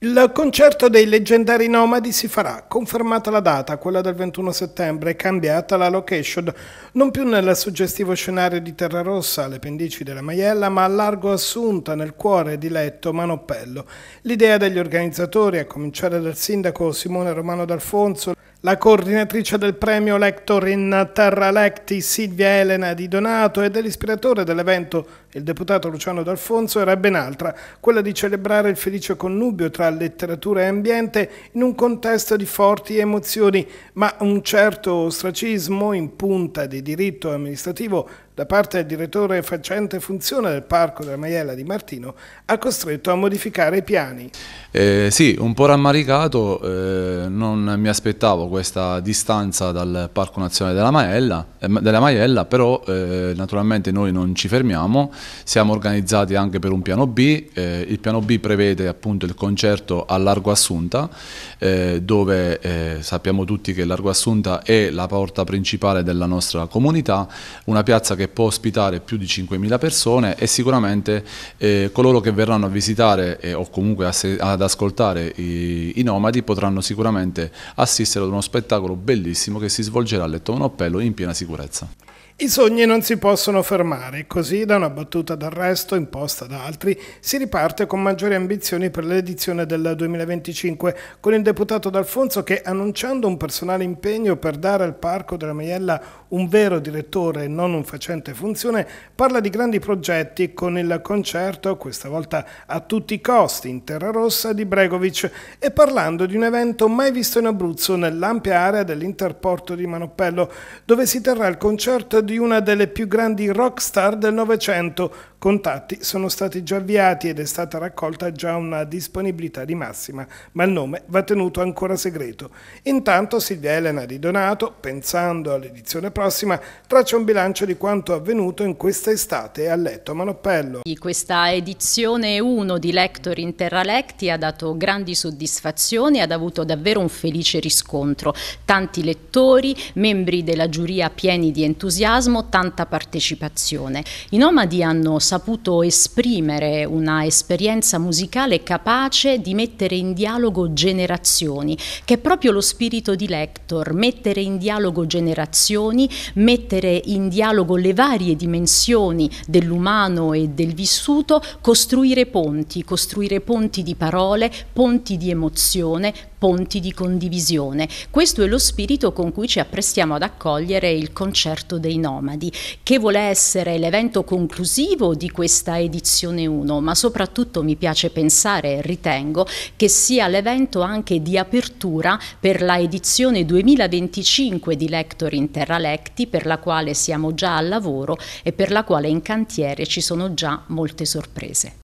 Il concerto dei leggendari nomadi si farà, confermata la data, quella del 21 settembre, cambiata la location, non più nel suggestivo scenario di Terra Rossa alle pendici della Maiella, ma a largo Assunta, nel cuore di Letto, Manoppello. L'idea degli organizzatori, a cominciare dal sindaco Simone Romano D'Alfonso, la coordinatrice del premio Lector in Terra Lecti, Silvia Elena Di Donato, e dell'ispiratore dell'evento, il deputato Luciano D'Alfonso, era ben altra, quella di celebrare il felice connubio tra letteratura e ambiente in un contesto di forti emozioni, ma un certo ostracismo in punta di diritto amministrativo da parte del direttore facente funzione del Parco della Maiella di Martino ha costretto a modificare i piani. Eh, sì, un po' rammaricato, eh, non mi aspettavo questa distanza dal Parco Nazionale della Maiella, eh, della Maiella però eh, naturalmente noi non ci fermiamo, siamo organizzati anche per un piano B, eh, il piano B prevede appunto il concerto a Largo Assunta, eh, dove sappiamo tutti che Largo Assunta è la porta principale della nostra comunità, una piazza che che può ospitare più di 5.000 persone e sicuramente eh, coloro che verranno a visitare eh, o comunque ad ascoltare i, i, nomadi potranno sicuramente assistere ad uno spettacolo bellissimo che si svolgerà a Letto Monoppello in piena sicurezza. I sogni non si possono fermare, così da una battuta d'arresto imposta da altri si riparte con maggiori ambizioni per l'edizione del 2025, con il deputato D'Alfonso che, annunciando un personale impegno per dare al Parco della Maiella un vero direttore e non un facente funzione, parla di grandi progetti con il concerto, questa volta a tutti i costi, in Terra Rossa di Bregovic e parlando di un evento mai visto in Abruzzo nell'ampia area dell'interporto di Manopello, dove si terrà il concerto di una delle più grandi rockstar del Novecento, Contatti sono stati già avviati ed è stata raccolta già una disponibilità di massima, ma il nome va tenuto ancora segreto. Intanto Silvia Elena Di Donato, pensando all'edizione prossima, traccia un bilancio di quanto avvenuto in questa estate a Letto a Manopello. Questa edizione 1 di Lector in Terra Lecti ha dato grandi soddisfazioni e ha avuto davvero un felice riscontro. Tanti lettori, membri della giuria pieni di entusiasmo, tanta partecipazione. I nomadi hanno salvato saputo esprimere una esperienza musicale capace di mettere in dialogo generazioni, che è proprio lo spirito di Lector, mettere in dialogo generazioni, mettere in dialogo le varie dimensioni dell'umano e del vissuto, costruire ponti, costruire ponti di parole, ponti di emozione, ponti di condivisione. Questo è lo spirito con cui ci apprestiamo ad accogliere il concerto dei nomadi, che vuole essere l'evento conclusivo di di questa edizione 1, ma soprattutto mi piace pensare e ritengo che sia l'evento anche di apertura per la edizione 2025 di Lector in Terra Lecti, per la quale siamo già al lavoro e per la quale in cantiere ci sono già molte sorprese.